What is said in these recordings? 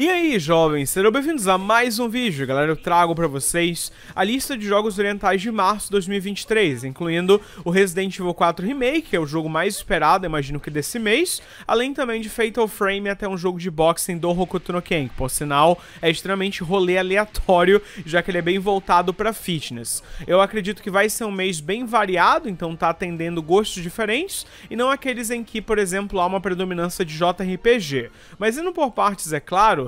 E aí, jovens, sejam bem-vindos a mais um vídeo. Galera, eu trago para vocês a lista de jogos orientais de março de 2023, incluindo o Resident Evil 4 Remake, que é o jogo mais esperado, imagino que desse mês, além também de Fatal Frame até um jogo de boxing do Hokuto no Ken, que, por sinal, é extremamente rolê aleatório, já que ele é bem voltado para fitness. Eu acredito que vai ser um mês bem variado, então tá atendendo gostos diferentes, e não aqueles em que, por exemplo, há uma predominância de JRPG. Mas indo por partes, é claro,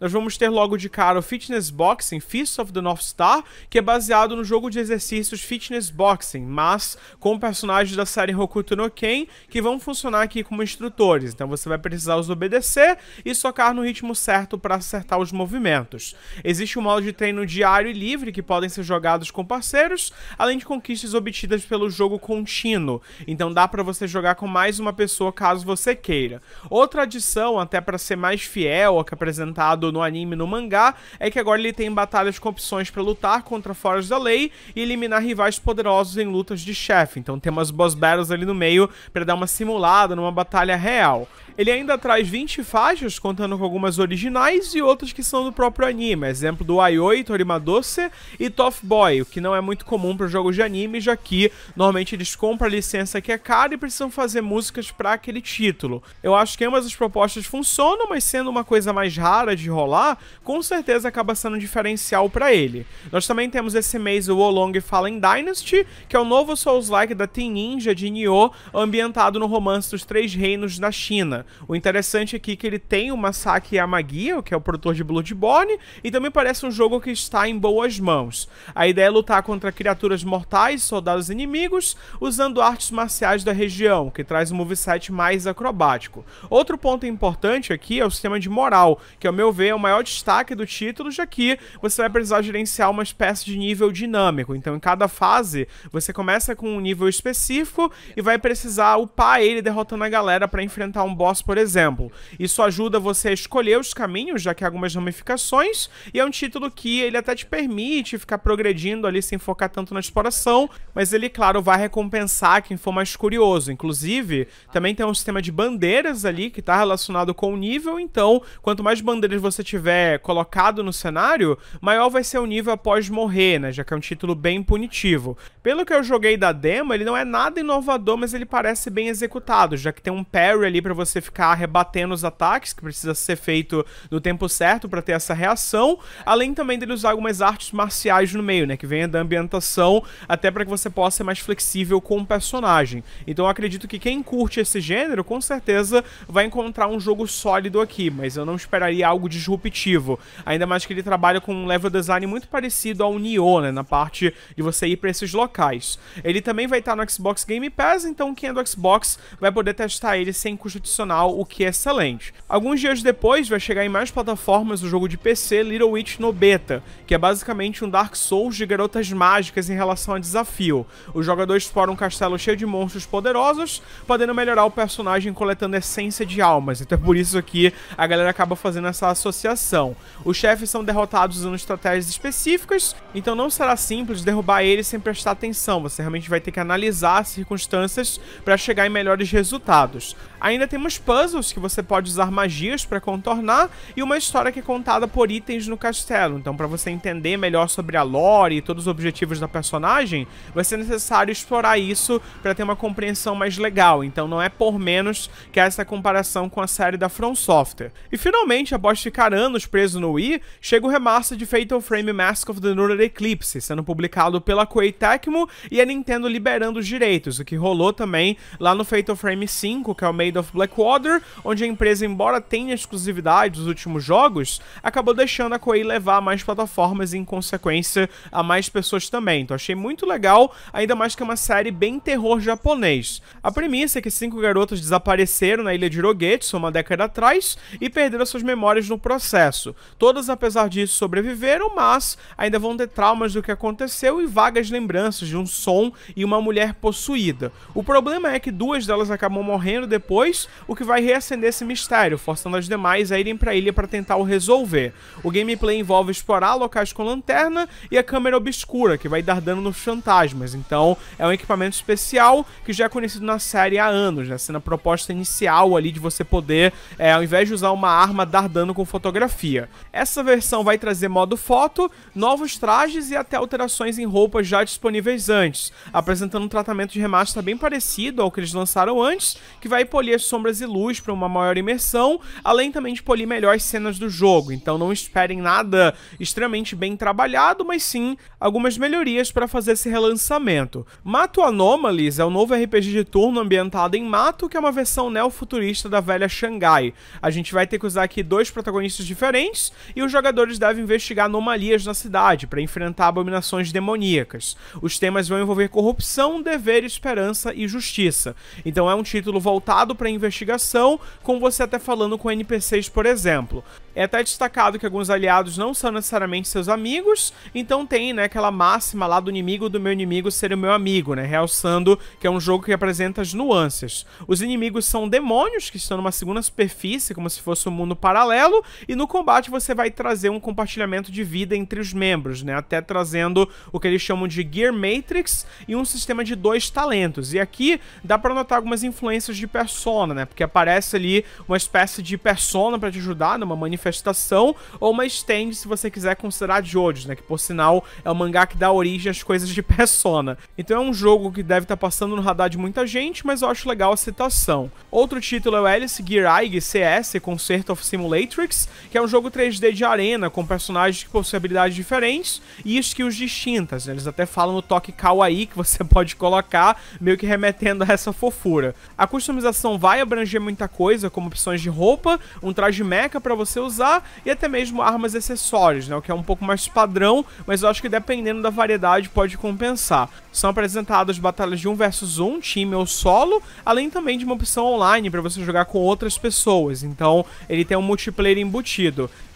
nós vamos ter logo de cara o Fitness Boxing Feast of the North Star, que é baseado no jogo de exercícios Fitness Boxing, mas com personagens da série Hokuto no Ken, que vão funcionar aqui como instrutores. Então você vai precisar os obedecer e socar no ritmo certo para acertar os movimentos. Existe um modo de treino diário e livre que podem ser jogados com parceiros, além de conquistas obtidas pelo jogo contínuo. Então dá para você jogar com mais uma pessoa caso você queira. Outra adição, até para ser mais fiel ao que é apresentado no anime e no mangá é que agora ele tem batalhas com opções para lutar contra foras da lei e eliminar rivais poderosos em lutas de chefe. Então tem umas boss battles ali no meio para dar uma simulada numa batalha real. Ele ainda traz 20 faixas, contando com algumas originais e outras que são do próprio anime, exemplo do Aioi, Torimadose e Tough Boy, o que não é muito comum para jogos de anime, já que normalmente eles compram a licença que é cara e precisam fazer músicas para aquele título. Eu acho que ambas as propostas funcionam, mas sendo uma coisa mais rara de rolar, com certeza acaba sendo um diferencial para ele. Nós também temos esse mês o Wolong Fallen Dynasty, que é o novo Souls-like da Team Ninja de Nioh, ambientado no romance dos Três Reinos na China. O interessante aqui é que ele tem o Masaki Yamagia, que é o produtor de Bloodborne, e também parece um jogo que está em boas mãos. A ideia é lutar contra criaturas mortais, soldados inimigos, usando artes marciais da região, que traz um moveset mais acrobático. Outro ponto importante aqui é o sistema de moral, que ao meu ver é o maior destaque do título, já que você vai precisar gerenciar uma espécie de nível dinâmico. Então, em cada fase, você começa com um nível específico e vai precisar upar ele derrotando a galera para enfrentar um boss, por exemplo. Isso ajuda você a escolher os caminhos, já que há algumas ramificações, e é um título que ele até te permite ficar progredindo ali sem focar tanto na exploração, mas ele, claro, vai recompensar quem for mais curioso. Inclusive, também tem um sistema de bandeiras ali que está relacionado com o nível, então quanto mais bandeiras você você tiver colocado no cenário, maior vai ser o nível após morrer, né? Já que é um título bem punitivo. Pelo que eu joguei da demo, ele não é nada inovador, mas ele parece bem executado, já que tem um parry ali para você ficar rebatendo os ataques, que precisa ser feito no tempo certo para ter essa reação, além também dele usar algumas artes marciais no meio, né, que venha da ambientação, até para que você possa ser mais flexível com o personagem. Então eu acredito que quem curte esse gênero, com certeza vai encontrar um jogo sólido aqui, mas eu não esperaria algo de disruptivo. Ainda mais que ele trabalha com um level design muito parecido ao Nioh, né? Na parte de você ir para esses locais. Ele também vai estar tá no Xbox Game Pass, então quem é do Xbox vai poder testar ele sem custo adicional, o que é excelente. Alguns dias depois vai chegar em mais plataformas o jogo de PC Little Witch no Beta, que é basicamente um Dark Souls de garotas mágicas em relação a desafio. Os jogadores exploram um castelo cheio de monstros poderosos, podendo melhorar o personagem coletando essência de almas. Então é por isso que a galera acaba fazendo essa associação associação. Os chefes são derrotados usando estratégias específicas, então não será simples derrubar eles sem prestar atenção, você realmente vai ter que analisar as circunstâncias para chegar em melhores resultados. Ainda temos puzzles que você pode usar magias para contornar e uma história que é contada por itens no castelo, então para você entender melhor sobre a lore e todos os objetivos da personagem, vai ser necessário explorar isso para ter uma compreensão mais legal, então não é por menos que essa comparação com a série da From Software. E finalmente, após ficar ficar anos preso no Wii, chega o remaster de Fatal Frame Mask of the Lunar Eclipse, sendo publicado pela Koei Tecmo e a Nintendo liberando os direitos, o que rolou também lá no Fatal Frame 5, que é o Made of Blackwater, onde a empresa, embora tenha exclusividade dos últimos jogos, acabou deixando a Koei levar a mais plataformas e, em consequência, a mais pessoas também. Então achei muito legal, ainda mais que é uma série bem terror japonês. A premissa é que cinco garotos desapareceram na ilha de Rogetsu uma década atrás e perderam suas memórias no processo. Todas, apesar disso, sobreviveram, mas ainda vão ter traumas do que aconteceu e vagas lembranças de um som e uma mulher possuída. O problema é que duas delas acabam morrendo depois, o que vai reacender esse mistério, forçando as demais a irem para a ilha para tentar o resolver. O gameplay envolve explorar locais com lanterna e a câmera obscura, que vai dar dano nos fantasmas. Então, é um equipamento especial que já é conhecido na série há anos, né? Sendo a proposta inicial ali de você poder, é, ao invés de usar uma arma, dar dano com fotografia. Essa versão vai trazer modo foto, novos trajes e até alterações em roupas já disponíveis antes, apresentando um tratamento de remaster bem parecido ao que eles lançaram antes, que vai polir as sombras e luz para uma maior imersão, além também de polir melhor as cenas do jogo. Então não esperem nada extremamente bem trabalhado, mas sim algumas melhorias para fazer esse relançamento. Mato Anomalies é o novo RPG de turno ambientado em Mato, que é uma versão neofuturista da velha Xangai. A gente vai ter que usar aqui dois protagonistas compromissos diferentes e os jogadores devem investigar anomalias na cidade para enfrentar abominações demoníacas. Os temas vão envolver corrupção, dever, esperança e justiça. Então é um título voltado para investigação, com você até falando com NPCs, por exemplo. É até destacado que alguns aliados não são necessariamente seus amigos, então tem né, aquela máxima lá do inimigo do meu inimigo ser o meu amigo, né? Realçando que é um jogo que apresenta as nuances. Os inimigos são demônios que estão numa segunda superfície, como se fosse um mundo paralelo, e no combate você vai trazer um compartilhamento de vida entre os membros, né? Até trazendo o que eles chamam de Gear Matrix e um sistema de dois talentos. E aqui dá para notar algumas influências de Persona, né? Porque aparece ali uma espécie de Persona para te ajudar numa manifestação ou uma stand se você quiser considerar Jojo's, né? Que por sinal é o mangá que dá origem às coisas de Persona. Então é um jogo que deve estar tá passando no radar de muita gente, mas eu acho legal a citação. Outro título é o Alice Gear Ig CS Concerto of Simulatrix, que é um jogo 3D de arena com personagens que possuem habilidades diferentes e skills distintas. Eles até falam no toque kawaii que você pode colocar, meio que remetendo a essa fofura. A customização vai abranger muita coisa, como opções de roupa, um traje mecha para você usar e até mesmo armas e acessórios, né? O que é um pouco mais padrão, mas eu acho que dependendo da variedade pode compensar. São apresentadas batalhas de um versus um, time ou solo, além também de uma opção online para você jogar com outras pessoas. Então, ele tem um multiplayer embutido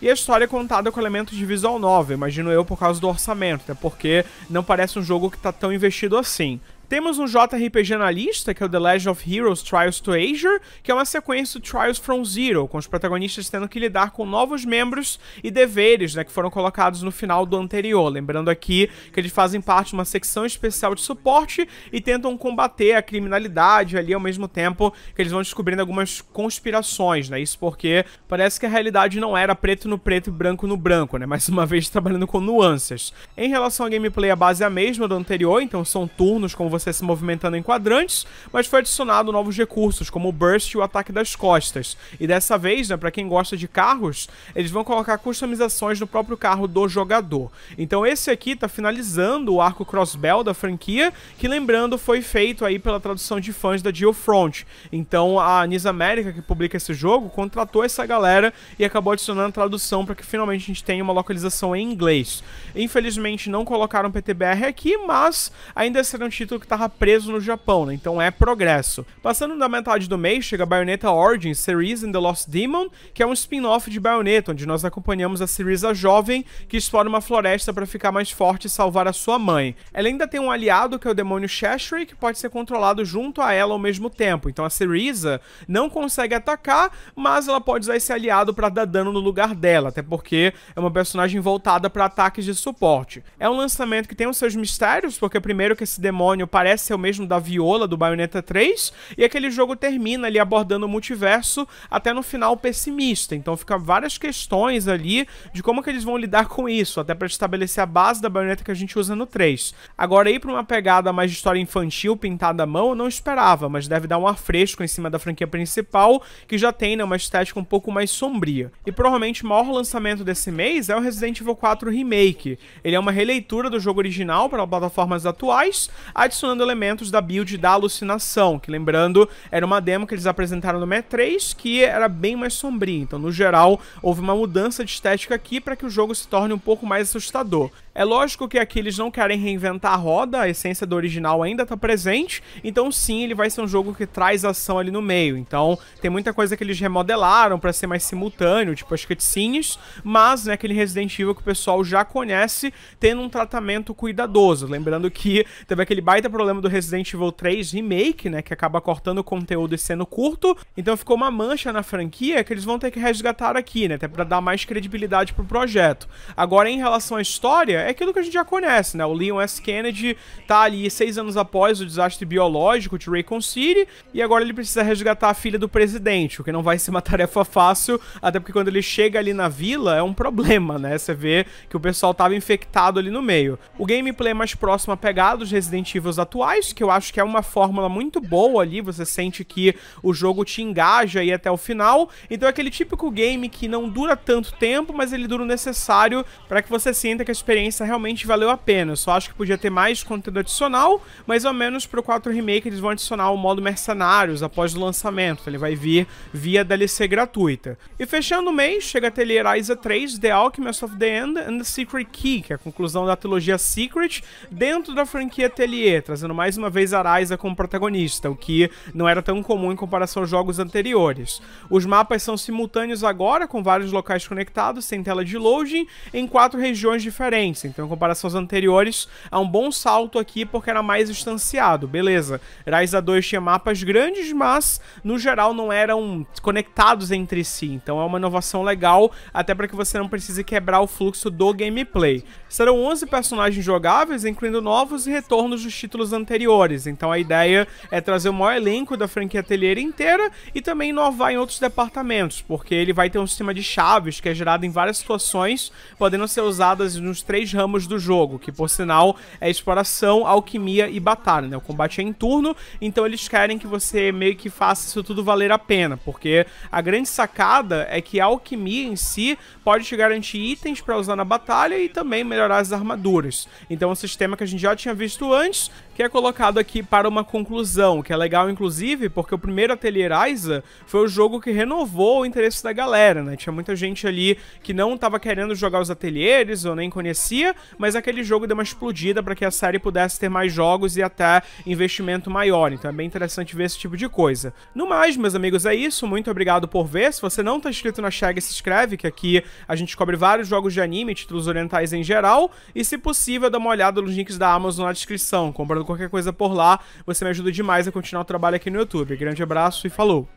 e a história é contada com elementos de visual novel, imagino eu, por causa do orçamento, até porque não parece um jogo que está tão investido assim. Temos um JRPG na lista, que é o The Legend of Heroes Trials to Azure, que é uma sequência do Trials from Zero, com os protagonistas tendo que lidar com novos membros e deveres, né, que foram colocados no final do anterior. Lembrando aqui que eles fazem parte de uma secção especial de suporte e tentam combater a criminalidade ali ao mesmo tempo que eles vão descobrindo algumas conspirações, né? Isso porque parece que a realidade não era preto no preto e branco no branco, né? Mais uma vez trabalhando com nuances. Em relação à gameplay, a base é a mesma do anterior, então são turnos, como você você se movimentando em quadrantes, mas foi adicionado novos recursos, como o Burst e o Ataque das Costas. E dessa vez, né, para quem gosta de carros, eles vão colocar customizações no próprio carro do jogador. Então esse aqui tá finalizando o arco Crossbell da franquia, que lembrando foi feito aí pela tradução de fãs da Geofront. Então a Nisa América, que publica esse jogo, contratou essa galera e acabou adicionando a tradução para que finalmente a gente tenha uma localização em inglês. Infelizmente não colocaram PTBR aqui, mas ainda será um título que estava preso no Japão, né? então é progresso. Passando da metade do mês, chega Bayonetta Origins Series in the Lost Demon, que é um spin-off de Bayonetta, onde nós acompanhamos a Syriza jovem que explora uma floresta para ficar mais forte e salvar a sua mãe. Ela ainda tem um aliado que é o demônio Shashri, que pode ser controlado junto a ela ao mesmo tempo. Então a Syriza não consegue atacar, mas ela pode usar esse aliado para dar dano no lugar dela, até porque é uma personagem voltada para ataques de suporte. É um lançamento que tem os seus mistérios, porque primeiro que esse demônio parece ser o mesmo da viola do Bayonetta 3, e aquele jogo termina ali abordando o multiverso até no final pessimista. Então fica várias questões ali de como que eles vão lidar com isso, até para estabelecer a base da Bayonetta que a gente usa no 3. Agora ir para uma pegada mais de história infantil pintada à mão, eu não esperava, mas deve dar um ar fresco em cima da franquia principal, que já tem né, uma estética um pouco mais sombria. E provavelmente o maior lançamento desse mês é o Resident Evil 4 Remake. Ele é uma releitura do jogo original para plataformas atuais, adicionando adicionando elementos da build da alucinação, que lembrando, era uma demo que eles apresentaram no Met 3, que era bem mais sombria. Então, no geral, houve uma mudança de estética aqui para que o jogo se torne um pouco mais assustador. É lógico que aqui eles não querem reinventar a roda, a essência do original ainda está presente, então sim, ele vai ser um jogo que traz ação ali no meio. Então, tem muita coisa que eles remodelaram para ser mais simultâneo, tipo as cutscenes, mas né, aquele Resident Evil que o pessoal já conhece, tendo um tratamento cuidadoso. Lembrando que teve aquele baita problema do Resident Evil 3 Remake, né, que acaba cortando o conteúdo e sendo curto, então ficou uma mancha na franquia que eles vão ter que resgatar aqui, né, até para dar mais credibilidade pro projeto. Agora, em relação à história, é aquilo que a gente já conhece, né? O Leon S. Kennedy tá ali seis anos após o desastre biológico de Raycon City e agora ele precisa resgatar a filha do presidente, o que não vai ser uma tarefa fácil, até porque quando ele chega ali na vila é um problema, né? Você vê que o pessoal tava infectado ali no meio. O gameplay é mais próximo a pegar dos Resident Evil atuais, que eu acho que é uma fórmula muito boa ali, você sente que o jogo te engaja aí até o final. Então é aquele típico game que não dura tanto tempo, mas ele dura o necessário para que você sinta que a experiência experiência realmente valeu a pena. Eu só acho que podia ter mais conteúdo adicional, mas ao menos pro 4 Remake eles vão adicionar o modo Mercenários após o lançamento. ele vai vir via DLC gratuita. E fechando o mês, chega a ateliê 3, The Alchemist of the End and the Secret Key, que é a conclusão da trilogia Secret dentro da franquia Atelier, trazendo mais uma vez a Araiza como protagonista, o que não era tão comum em comparação aos jogos anteriores. Os mapas são simultâneos agora, com vários locais conectados, sem tela de loading, em quatro regiões diferentes, então, em comparação aos anteriores, há um bom salto aqui porque era mais instanciado, beleza. a 2 tinha mapas grandes, mas no geral não eram conectados entre si. Então, é uma inovação legal, até para que você não precise quebrar o fluxo do gameplay. Serão 11 personagens jogáveis, incluindo novos e retornos dos títulos anteriores. Então, a ideia é trazer o maior elenco da franquia Atelier inteira e também inovar em outros departamentos, porque ele vai ter um sistema de chaves que é gerado em várias situações, podendo ser usadas nos três ramos do jogo, que por sinal é exploração, alquimia e batalha, né? O combate é em turno, então eles querem que você meio que faça isso tudo valer a pena, porque a grande sacada é que a alquimia em si pode te garantir itens para usar na batalha e também melhorar as armaduras. Então é um sistema que a gente já tinha visto antes, que é colocado aqui para uma conclusão, que é legal inclusive, porque o primeiro Atelier Aiza foi o jogo que renovou o interesse da galera, né? Tinha muita gente ali que não estava querendo jogar os ateliês ou nem conhecia existia, mas aquele jogo deu uma explodida para que a série pudesse ter mais jogos e até investimento maior. Então é bem interessante ver esse tipo de coisa. No mais, meus amigos, é isso. Muito obrigado por ver. Se você não está inscrito na Chega, se inscreve, que aqui a gente cobre vários jogos de anime, títulos orientais em geral. E se possível, dá uma olhada nos links da Amazon na descrição. Comprando qualquer coisa por lá, você me ajuda demais a continuar o trabalho aqui no YouTube. Grande abraço e falou!